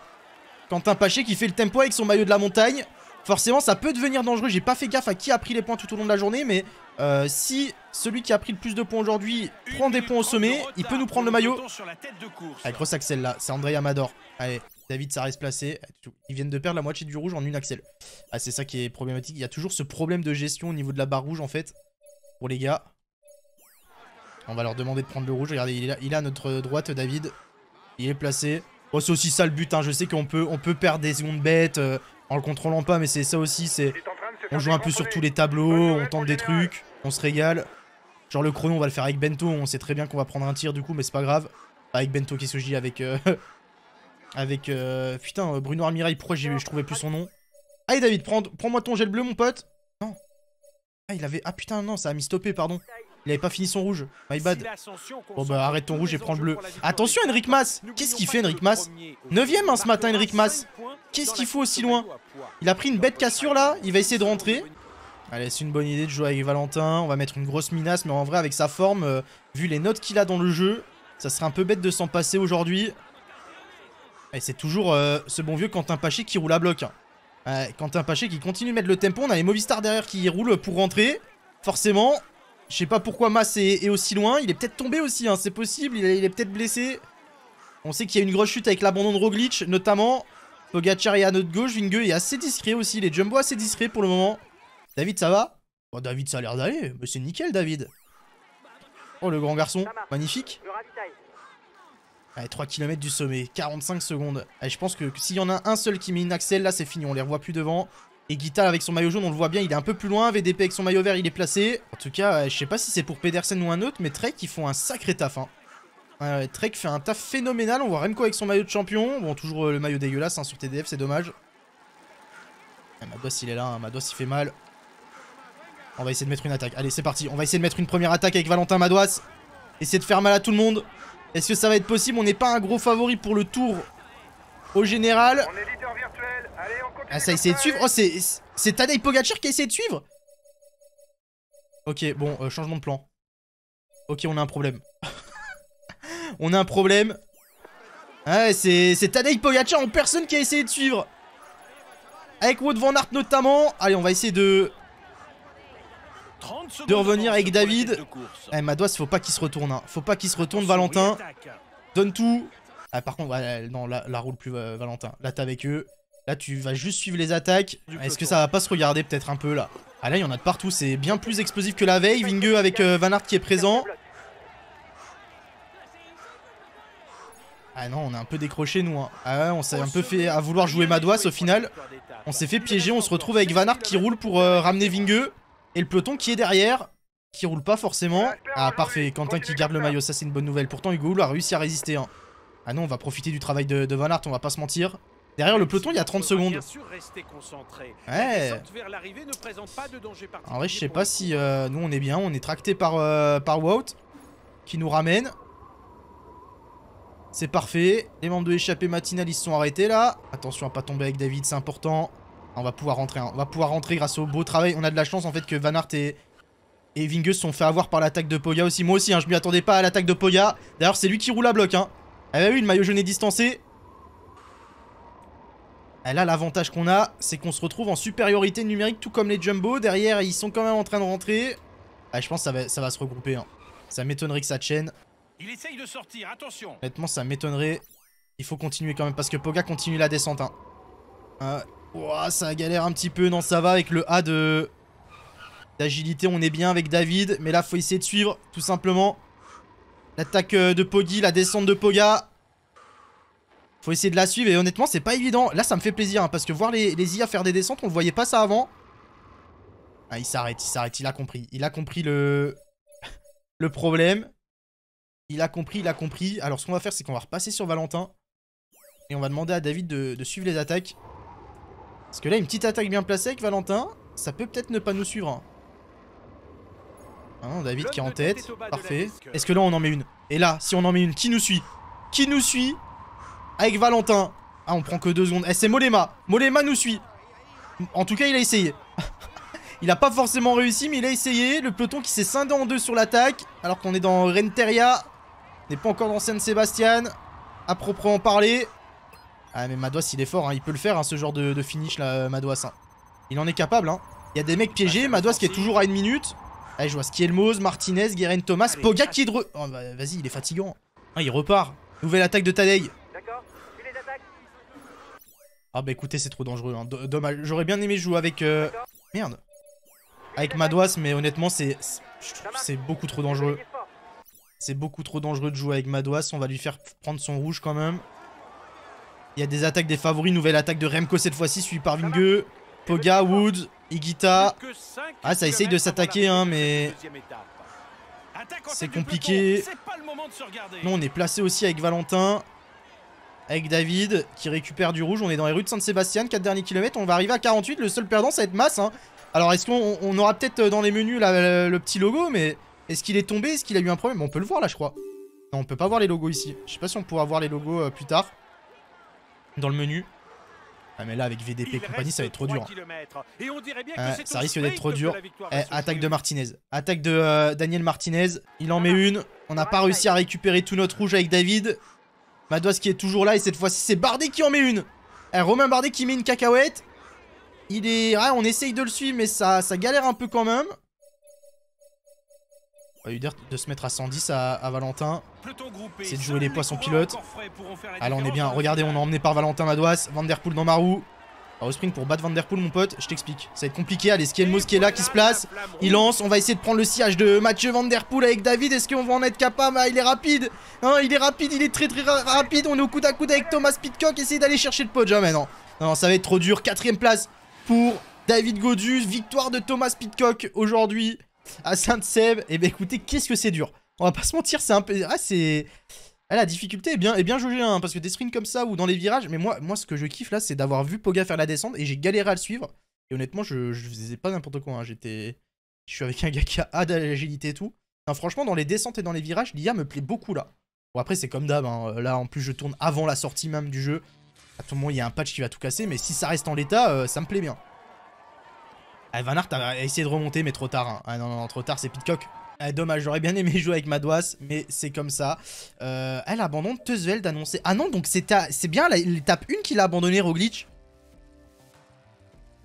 Quentin Paché qui fait le tempo avec son maillot de la montagne. Forcément, ça peut devenir dangereux. J'ai pas fait gaffe à qui a pris les points tout au long de la journée, mais si celui qui a pris le plus de points aujourd'hui prend des points au sommet, il peut nous prendre le maillot. Allez, ah, grosse accélération là, c'est André Amador. Allez, David, ça reste placé. Ils viennent de perdre la moitié du rouge en une axel. Ah, c'est ça qui est problématique. Il y a toujours ce problème de gestion au niveau de la barre rouge, en fait, pour les gars. On va leur demander de prendre le rouge. Regardez, il est, il à notre droite, David. Il est placé. Oh, c'est aussi ça le but. Hein. Je sais qu'on peut, on peut perdre des secondes bêtes euh, en le contrôlant pas, mais c'est ça aussi. C'est On joue un peu sur tous les tableaux, on tente des trucs, on se régale. Genre le chrono, on va le faire avec Bento. On sait très bien qu'on va prendre un tir du coup, mais c'est pas grave. Avec Bento, qui se que Avec, euh, avec, euh, putain, euh, Bruno Armirail, pourquoi je trouvais plus son nom Allez ah, David, prends-moi ton gel bleu, mon pote Non Ah, il avait... Ah putain, non, ça a mis stoppé, pardon il avait pas fini son rouge. My bad. Bon bah arrête ton rouge et prends le bleu. Attention Enric Mas Qu'est-ce qu'il fait Enric Mas 9ème hein, ce matin Enric Mas Qu'est-ce qu'il faut aussi loin Il a pris une bête cassure là, il va essayer de rentrer. Allez, c'est une bonne idée de jouer avec Valentin. On va mettre une grosse Minasse mais en vrai avec sa forme, euh, vu les notes qu'il a dans le jeu, ça serait un peu bête de s'en passer aujourd'hui. Et c'est toujours euh, ce bon vieux Quentin Paché qui roule à bloc. Hein. Quentin Paché qui continue de mettre le tempo. On a les Movistar derrière qui roulent pour rentrer. Forcément, je sais pas pourquoi Mas est, aussi loin. Il est peut-être tombé aussi, hein, c'est possible. Il, est peut-être blessé. On sait qu'il y a une grosse chute avec l'abandon de Roglic, notamment. Pogacar est à notre gauche. Vingue est assez discret aussi. Les Jumbo assez discret pour le moment. David, ça va David, ça a l'air d'aller. Mais c'est nickel, David. Oh, le grand garçon. Magnifique. Le Allez, 3 km du sommet, 45 secondes. Et je pense que s'il y en a un seul qui met une axel, là, c'est fini, on les revoit plus devant. Et Guitar avec son maillot jaune, on le voit bien, il est un peu plus loin. VDP avec son maillot vert, il est placé. En tout cas, je sais pas si c'est pour Pedersen ou un autre, mais Trek, ils font un sacré taf. Hein. Trek fait un taf phénoménal. On voit Remco avec son maillot de champion. Bon, toujours euh, le maillot dégueulasse hein, sur TDF, c'est dommage. Ah, il est là. Hein. il fait mal. On va essayer de mettre une attaque. Allez, c'est parti. On va essayer de mettre une première attaque avec Valentin Madois. Essayer de faire mal à tout le monde. Est-ce que ça va être possible On n'est pas un gros favori pour le tour au général. ah, ça essayé de suivre. Oh, c'est Tadej Pogacar qui a essayé de suivre Ok, bon, euh, changement de plan. Ok, on a un problème. on a un problème. Ouais, c'est Tadej Pogacar en personne qui a essayé de suivre. Avec Wout Van Aert notamment. Allez, on va essayer de de revenir avec David. Eh, Madouas, faut pas qu'il se retourne. Hein. Faut pas qu'il se retourne, Valentin. Donne tout. Ah, par contre, ouais, non, la, roule plus, euh, Valentin. Là, t'es avec eux. Là, tu vas juste suivre les attaques. Est-ce que ça va pas se regarder peut-être un peu, là Ah, là, il y en a de partout. C'est bien plus explosif que la veille. Vingue avec euh, Vanard qui est présent. Ah non, on a un peu décroché, nous. Hein. Ah ouais, on s'est un peu fait à vouloir jouer Madouas, au final. On s'est fait piéger. On se retrouve avec Van qui roule pour euh, ramener Vingeux et le peloton qui est derrière, qui roule pas forcément. Ah parfait, Quentin qui garde le maillot, ça c'est une bonne nouvelle. Pourtant Hugo a réussi à résister. Hein. Ah non, on va profiter du travail de, Van Hart, on va pas se mentir. Derrière le peloton, il y a 30 secondes. Ouais. En vrai, je sais pas si euh, nous on est bien, on est tracté par, euh, par Wout qui nous ramène. C'est parfait. Les membres de l'échappée matinale, ils se sont arrêtés là. Attention à pas tomber avec David, c'est important. On va pouvoir rentrer, hein. on va pouvoir rentrer grâce au beau travail. On a de la chance en fait que Van et, et sont fait avoir par l'attaque de Poya aussi. Moi aussi, je hein, je m'y attendais pas à l'attaque de Poya. D'ailleurs, c'est lui qui roule à bloc. Hein. Ah bah oui, le maillot jaune est distancé. Et là, l'avantage qu'on a, c'est qu'on se retrouve en supériorité numérique, tout comme les Jumbo. Derrière, ils sont quand même en train de rentrer. Ah, je pense que ça va, se regrouper. Hein. Ça m'étonnerait que ça chaîne. Il essaye de sortir, attention. Honnêtement, ça m'étonnerait. Il faut continuer quand même, parce que Poga continue la descente. Hein. Euh, Ouah, ça galère un petit peu. Non, ça va avec le A de... D'agilité, on est bien avec David. Mais là, faut essayer de suivre, tout simplement. L'attaque euh, de Poggy, la descente de Poga. Faut essayer de la suivre. Et honnêtement, c'est pas évident. Là, ça me fait plaisir. Hein, parce que voir les, IA faire des descentes, on voyait pas ça avant. Ah, il s'arrête, il s'arrête. Il a compris. Il a compris le... le problème. Il a compris, il a compris. Alors, ce qu'on va faire, c'est qu'on va repasser sur Valentin. Et on va demander à David de suivre les attaques. Parce que là, une petite attaque bien placée avec Valentin, ça peut peut-être ne pas nous suivre. Hein. Hein, David qui est en tête, parfait. Est-ce que là, on en met une Et là, si on en met une, qui nous suit Qui nous suit Avec Valentin. Ah, on prend que deux secondes. Eh, c'est Molema. Molema nous suit. En tout cas, il a essayé. il a pas forcément réussi, mais il a essayé. Le peloton qui s'est scindé en deux sur l'attaque, alors qu'on est dans Renteria. On n'est pas encore dans San Sébastien, à proprement parler. Ah mais Madouas il est fort, hein. il peut le faire hein, ce genre de, finish là, euh, Madouas. Hein. Il en est capable. Hein. Il y a des mecs piégés, ah, Madois qui est toujours à une minute. Allez, je vois Skielmoz, Martinez, Guérin Thomas, Poga qui est de... Re... Oh, bah, Vas-y, il est fatigant. Ah, il repart. Nouvelle attaque de Tadei. Ah bah écoutez, c'est trop dangereux. Dommage, j'aurais bien aimé jouer avec... Euh, merde. Avec Madois, mais honnêtement, c'est... C'est beaucoup trop dangereux. C'est beaucoup trop dangereux de jouer avec Madouas. On va lui faire prendre son rouge quand même. Il y a des attaques des favoris. Nouvelle attaque de Remco cette fois-ci, suivi par Vingue. Poga, Woods, Igita. Ah, ça essaye de s'attaquer, hein, mais. C'est compliqué. Non on est placé aussi avec Valentin. Avec David qui récupère du rouge. On est dans les rues de Saint-Sébastien, 4 derniers kilomètres. On va arriver à 48. Le seul perdant, ça va être Masse. Hein. Alors, est-ce qu'on aura peut-être euh, dans les menus le, petit logo, mais est-ce qu'il est tombé Est-ce qu'il a eu un problème On peut le voir là, je crois. Non, on peut pas voir les logos ici. Je sais pas si on pourra voir les logos euh, plus tard dans le menu. Ah mais là avec VDP et compagnie ça va être trop dur. Euh, ça risque d'être trop dur. Eh, attaque de Martinez. Attaque de euh, Daniel Martinez. Il en ah met bah. une. On n'a pas réussi à récupérer tout notre rouge avec David. Madouas qui est toujours là et cette fois-ci c'est Bardet qui en met une. Eh, Romain Bardet qui met une cacahuète. Il est... Ah, on essaye de le suivre mais ça, ça galère un peu quand même va dire de se mettre à 110 à, Valentin. C'est de jouer les poissons pilotes. Allez, on est bien. Regardez, on est emmené par Valentin Madouas. Vanderpool Der Poel dans Marou. roue. Bah, au sprint pour battre Van mon pote, je t'explique. Ça va être compliqué. Allez, ce qui est là, qui se place. Il lance. On va essayer de prendre le sillage de Mathieu Van avec David. Est-ce qu'on va en être capable ah, Il est rapide. Hein, il est rapide. Il est très très rapide. On est au coup à coup avec Thomas Pitcock. Essayez d'aller chercher le pote non. non, ça va être trop dur. Quatrième place pour David Godus. Victoire de Thomas Pitcock aujourd'hui à ah, sainte seb Et eh ben, écoutez, qu'est-ce que c'est dur. On va pas se mentir, c'est un peu... Ah, c'est... Ah, la difficulté est bien, est bien hein, parce que des sprints comme ça ou dans les virages, mais moi, moi ce que je kiffe là, c'est d'avoir vu Poga faire la descente et j'ai galéré à le suivre. Et honnêtement, je, faisais pas n'importe quoi, hein. j'étais... Je suis avec un gars qui a A l'agilité et tout. franchement, dans les descentes et dans les virages, l'IA me plaît beaucoup là. Bon après, c'est comme d'hab, hein. là en plus je tourne avant la sortie même du jeu. À tout moment, il y a un patch qui va tout casser, mais si ça reste en l'état, euh, ça me plaît bien. Ah, Van a essayé de remonter, mais trop tard. Hein. Ah non, non, trop tard, c'est Pitcock. Ah, dommage, j'aurais bien aimé jouer avec Madouas, mais c'est comme ça. Euh, elle abandonne Teusveld d'annoncer. Ah non, donc c'est c'est bien l'étape 1 qu'il a abandonné, glitch.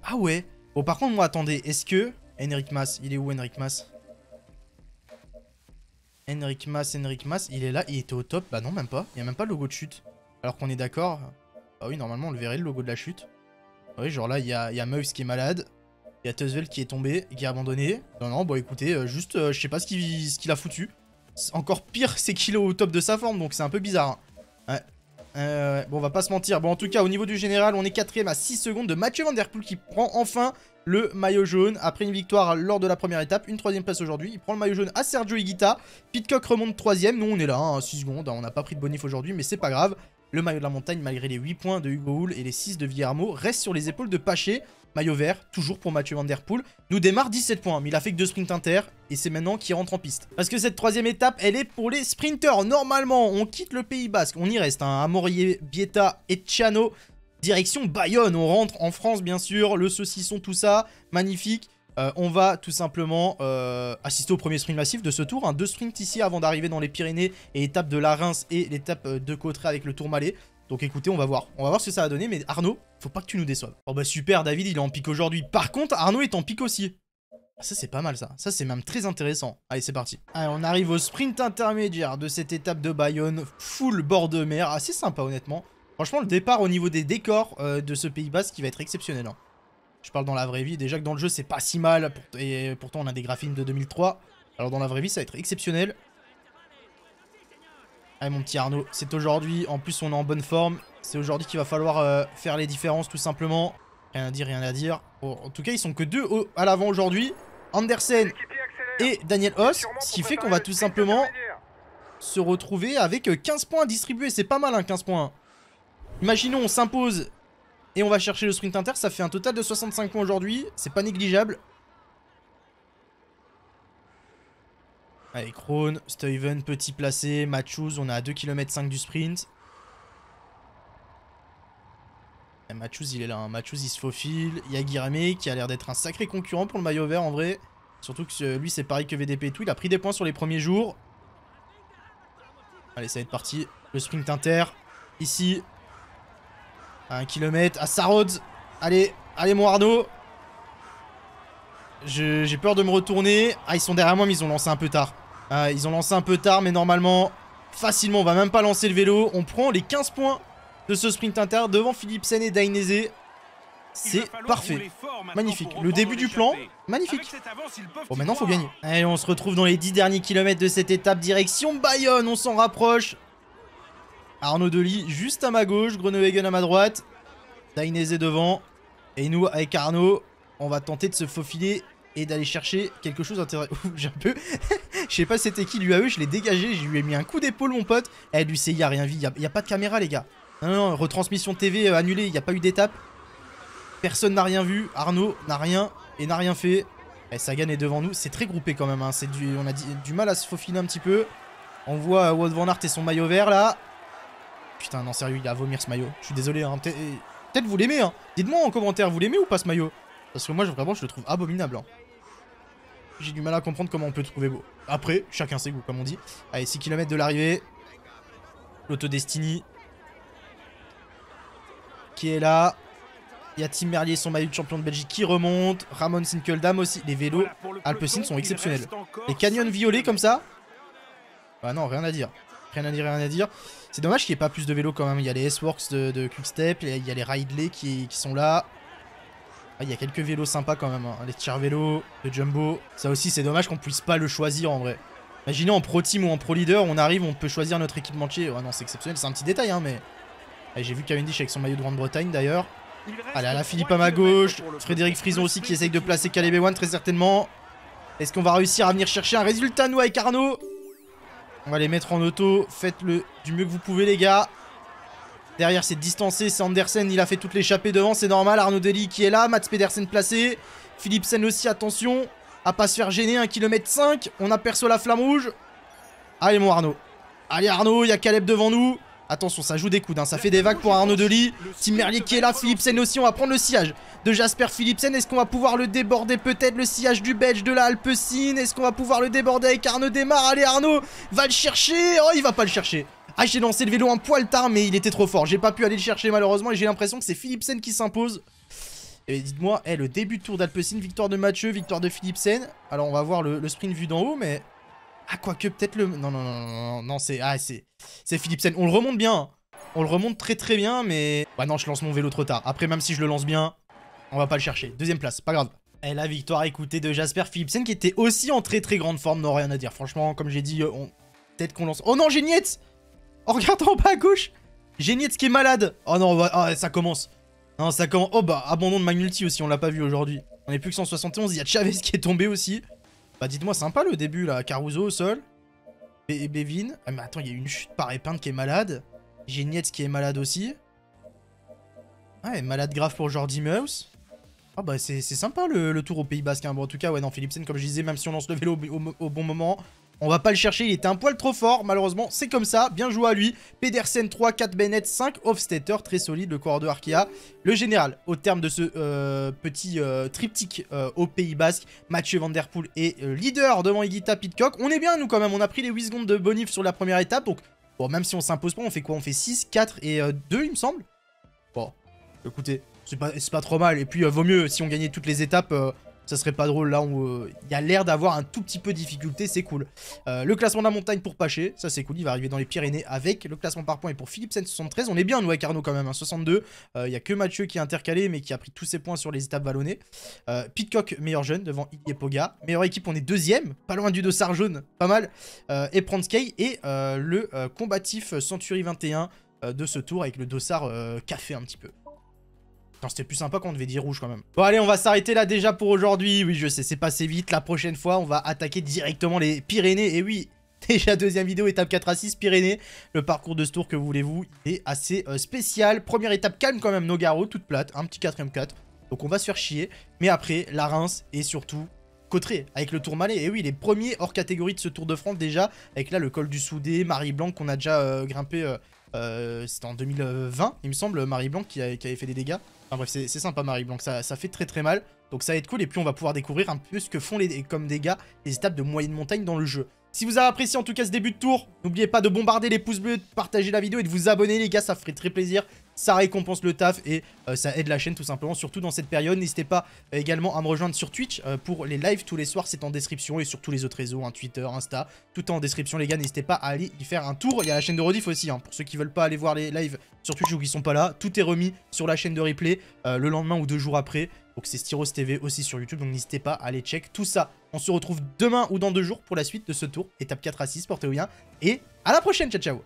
Ah ouais. Bon, par contre, moi, attendez, est-ce que... Henrik Mas, il est où Henrik Mas Henrik Mas, Henrik Mas, il est là, il était au top. Bah non, même pas. Il n'y a même pas le logo de chute. Alors qu'on est d'accord. Ah oui, normalement, on le verrait, le logo de la chute. Ah oui, genre là, il y a, il y a qui est malade. Il y a qui est tombé, qui est abandonné. Non, non, bon bah, écoutez, euh, juste, euh, je sais pas ce qu'il a foutu. Encore pire, c'est qu'il est au top de sa forme, donc c'est un peu bizarre. Hein. Ouais. Euh, bon, on va pas se mentir. Bon, en tout cas, au niveau du général, on est quatrième à 6 secondes de Mathieu Van Der Poel qui prend enfin le maillot jaune. Après une victoire lors de la première étape, une troisième place aujourd'hui. Il prend le maillot jaune à Sergio Higuita. Pitcock remonte troisième. Nous, on est là, 6 hein, secondes. Hein. On n'a pas pris de bonif aujourd'hui, mais c'est pas grave. Le maillot de la montagne, malgré les 8 points de Hugo Hull et les 6 de Villarmo, reste sur les épaules de Paché. Maillot vert, toujours pour Mathieu Van Der Poel. Nous démarre 17 points, mais il a fait que 2 sprints inter, et c'est maintenant qu'il rentre en piste. Parce que cette troisième étape, elle est pour les sprinteurs, Normalement, on quitte le Pays Basque, on y reste, un hein. Amorier, Bieta et Chano. Direction Bayonne, on rentre en France bien sûr, le saucisson, tout ça, magnifique. Euh, on va tout simplement euh, assister au premier sprint massif de ce tour. un hein. Deux sprints ici avant d'arriver dans les Pyrénées et étape de la Reims et l'étape euh, de Cotteret avec le tour Tourmalet. Donc écoutez, on va voir. On va voir ce que ça va donner, mais Arnaud, faut pas que tu nous déçoives. Oh bah super, David, il est en pique aujourd'hui. Par contre, Arnaud est en pique aussi. Ah, ça, c'est pas mal, ça. Ça, c'est même très intéressant. Allez, c'est parti. Allez, on arrive au sprint intermédiaire de cette étape de Bayonne. Full bord de mer. Assez sympa, honnêtement. Franchement, le départ au niveau des décors euh, de ce Pays Basque qui va être exceptionnel. Hein. Je parle dans la vraie vie. Déjà que dans le jeu, c'est pas si mal. Et pourtant, on a des graphismes de 2003. Alors, dans la vraie vie, ça va être exceptionnel. Allez eh, mon petit Arnaud, c'est aujourd'hui, en plus on est en bonne forme, c'est aujourd'hui qu'il va falloir euh, faire les différences tout simplement. Rien à dire, rien à dire. en tout cas, ils sont que deux à l'avant aujourd'hui. Andersen et hein. Daniel Hoss, ce qui fait qu'on va tout simplement se retrouver avec 15 euh, points distribués. C'est pas mal, hein, 15 points. Imaginons, on s'impose et on va chercher le sprint inter. Ça fait un total de 65 points aujourd'hui. C'est pas négligeable. Allez, Krone, Steuven, petit placé, Machuz, on est à 2 km du sprint. Et il est là, hein. il se faufile. Il y a qui a l'air d'être un sacré concurrent pour le maillot vert en vrai. Surtout que euh, lui, c'est pareil que VDP et tout. Il a pris des points sur les premiers jours. Allez, ça va être parti. Le sprint inter. Ici. À 1 km. À Sarod. Allez, allez, mon Arnaud. J'ai peur de me retourner. Ah, ils sont derrière moi, mais ils ont lancé un peu tard. Euh, ils ont lancé un peu tard, mais normalement, facilement, on va même pas lancer le vélo. On prend les 15 points de ce sprint inter devant Philipsen et Dainese. C'est parfait. Magnifique. Le début du plan, magnifique. Bon, maintenant, faut gagner. Allez, on se retrouve dans les 10 derniers kilomètres de cette étape. Direction Bayonne, on s'en rapproche. Arnaud Delis juste à ma gauche, Groenewegen à ma droite. Dainese devant. Et nous, avec Arnaud, on va tenter de se faufiler et d'aller chercher quelque chose d'intéressant. j'ai un peu... je sais pas c'était qui lui a eu. je l'ai dégagé, je lui ai mis un coup d'épaule mon pote. Eh y a rien vu, il n'y a, pas de caméra les gars. Non, non, non retransmission TV euh, annulée, il n'y a pas eu d'étape. Personne n'a rien vu, Arnaud n'a rien et n'a rien fait. Eh, Sagan est devant nous, c'est très groupé quand même, hein. du... on a du, mal à se faufiler un petit peu. On voit euh, Wout Van Aert et son maillot vert là. Putain non sérieux, il a à vomir ce maillot, je suis désolé. Hein. Eh, peut-être vous l'aimez, hein. dites-moi en commentaire, vous l'aimez ou pas ce maillot parce que moi, vraiment, je le trouve abominable. Hein. J'ai du mal à comprendre comment on peut trouver beau. Après, chacun ses goûts, comme on dit. Allez, 6 km de l'arrivée. L'autodestiny. Qui est là. Il y a Tim Merlier, son maillot de champion de Belgique, qui remonte. Ramon Sinkeldam aussi. Les vélos Alpecin sont exceptionnels. Les canyons violets comme ça Bah non, rien à dire. Rien à dire, rien à dire. C'est dommage qu'il n'y ait pas plus de vélos quand même. Il y a les S-Works de, de Quickstep, il y a les Ridley qui sont là. Ah, il y a quelques vélos sympas quand même. Hein. Les tiers vélos, le jumbo. Ça aussi, c'est dommage qu'on puisse pas le choisir en vrai. Imaginez en pro team ou en pro leader, on arrive, on peut choisir notre équipementier. Oh non, c'est exceptionnel, c'est un petit détail, hein, mais. Eh, j'ai vu Cavendish avec son maillot de Grande-Bretagne d'ailleurs. Allez, à la Philippe à ma gauche. Frédéric Frison aussi qui essaye de placer Caleb One très certainement. Est-ce qu'on va réussir à venir chercher un résultat, nous, avec Arnaud On va les mettre en auto. Faites-le du mieux que vous pouvez, les gars. Derrière, c'est distancé. C'est Andersen. Il a fait toute l'échappée devant. C'est normal. Arnaud Deli qui est là. Mats Pedersen placé. Philipsen aussi. Attention à pas se faire gêner. 1 km 5. On aperçoit la flamme rouge. Allez, mon Arnaud. Allez, Arnaud. Il y a Caleb devant nous. Attention, ça joue des coudes, hein. ça fait des vagues pour Arnaud Deli. Tim Merlier qui est là, Philipsen aussi, on va prendre le sillage de Jasper Philipsen. Est-ce qu'on va pouvoir le déborder peut-être le sillage du Belge de la Alpecin Est-ce qu'on va pouvoir le déborder avec Arnaud Démarre Allez Arnaud, va le chercher Oh, il va pas le chercher ah, j'ai lancé le vélo un poil tard, mais il était trop fort. J'ai pas pu aller le chercher malheureusement et j'ai l'impression que c'est Philipsen qui s'impose. Et dites-moi, eh, le début de tour d'Alpecin, victoire de Mathieu, victoire de Philipsen. Alors on va voir le, sprint vu d'en haut, mais... Ah, quoique peut-être le... Non, non, non, non, non, c'est... Ah, c'est... C'est Philipsen. On le remonte bien. On le remonte très très bien, mais... Bah non, je lance mon vélo trop tard. Après, même si je le lance bien, on va pas le chercher. Deuxième place, pas grave. Et eh, la victoire, écoutez, de Jasper Philipsen qui était aussi en très très grande forme, non rien à dire. Franchement, comme j'ai dit, euh, peut-être qu'on lance... Oh non, j'ai Oh, regarde en bas à gauche Genietz qui est malade Oh non, ah, ça commence. ça commence. Oh bah, abandon de Magnulti aussi, on l'a pas vu aujourd'hui. On est plus que 171, il y a Chavez qui est tombé aussi. Bah, dites-moi, sympa le début là. Caruso au sol. Bevin. Bévin. Ah, mais attends, il y a une chute par épingle qui est malade. ce qui est malade aussi. Ouais, ah, malade grave pour Jordi Meus. Ah bah c'est sympa le, tour au Pays Basque. Hein. en tout cas, ouais, non, Philipsen, comme je disais, même si on lance le vélo au bon moment, on va pas le chercher, il était un poil trop fort, malheureusement, c'est comme ça, bien joué à lui. Pedersen 3, 4 Bennett, 5 Hofstetter, très solide le coureur de Arkea. Le général, au terme de ce euh, petit euh, triptyque euh, au Pays Basque, Mathieu Vanderpool est leader devant Igita Pitcock. On est bien nous quand même, on a pris les 8 secondes de Bonif sur la première étape, donc bon, même si on s'impose pas, on fait quoi On fait 6, 4 et 2 il me semble Bon, écoutez, c'est pas, pas, trop mal, et puis vaut mieux si on gagnait toutes les étapes ça serait pas drôle. Là, où euh, il y a l'air d'avoir un tout petit peu de difficulté, c'est cool. Euh, le classement de la montagne pour Paché, ça c'est cool, il va arriver dans les Pyrénées avec. Le classement par points et pour Philipsen 73, on est bien nous avec Arnaud quand même, 62. Hein, euh, il y a que Mathieu qui est intercalé, mais qui a pris tous ses points sur les étapes vallonnées. Pitcock, meilleur jeune, devant Iggy Poga. Meilleure équipe, on est deuxième, pas loin du dossard jaune, pas mal. et Pranskei et le combatif Century 21 de ce tour avec le dossard café un petit peu. Non, c'était plus sympa quand on devait dire rouge quand même. Bon, allez, on va s'arrêter là déjà pour aujourd'hui. Oui, je sais, c'est passé vite. La prochaine fois, on va attaquer directement les Pyrénées. Et oui, Déjà deuxième vidéo, étape 4 à 6, Pyrénées. Le parcours de ce tour que voulez-vous est assez euh, spécial. Première étape calme quand même, Nogaro, toute plate, un petit 4ème 4. Donc on va se faire chier. Mais après, la Reims et surtout Cotré avec le tour malais. Et oui, les premiers hors catégorie de ce Tour de France déjà. Avec là le col du Soudé, Marie Blanc qu'on a déjà euh, grimpé. Euh, c'était en 2020, il me semble, Marie Blanc qui avait fait des dégâts. Enfin bref, c'est sympa Marie Blanc, ça, ça fait très très mal. Donc ça va être cool et puis on va pouvoir découvrir un peu ce que font les, comme dégâts les étapes de moyenne montagne dans le jeu. Si vous avez apprécié en tout cas ce début de tour, n'oubliez pas de bombarder les pouces bleus, de partager la vidéo et de vous abonner les gars, ça ferait très plaisir ça récompense le taf et euh, ça aide la chaîne tout simplement, surtout dans cette période. N'hésitez pas euh, également à me rejoindre sur Twitch euh, pour les lives tous les soirs, c'est en description et sur tous les autres réseaux, un hein, Twitter, Insta, tout est en description les gars, n'hésitez pas à aller y faire un tour. Il y a la chaîne de rediff aussi, hein, pour ceux qui veulent pas aller voir les lives sur Twitch ou qui sont pas là, tout est remis sur la chaîne de replay le lendemain ou deux jours après. Donc c'est Styros TV aussi sur YouTube, donc n'hésitez pas à aller check tout ça. On se retrouve demain ou dans deux jours pour la suite de ce tour, étape 4 à 6, portez-vous bien, et à la prochaine, ciao ciao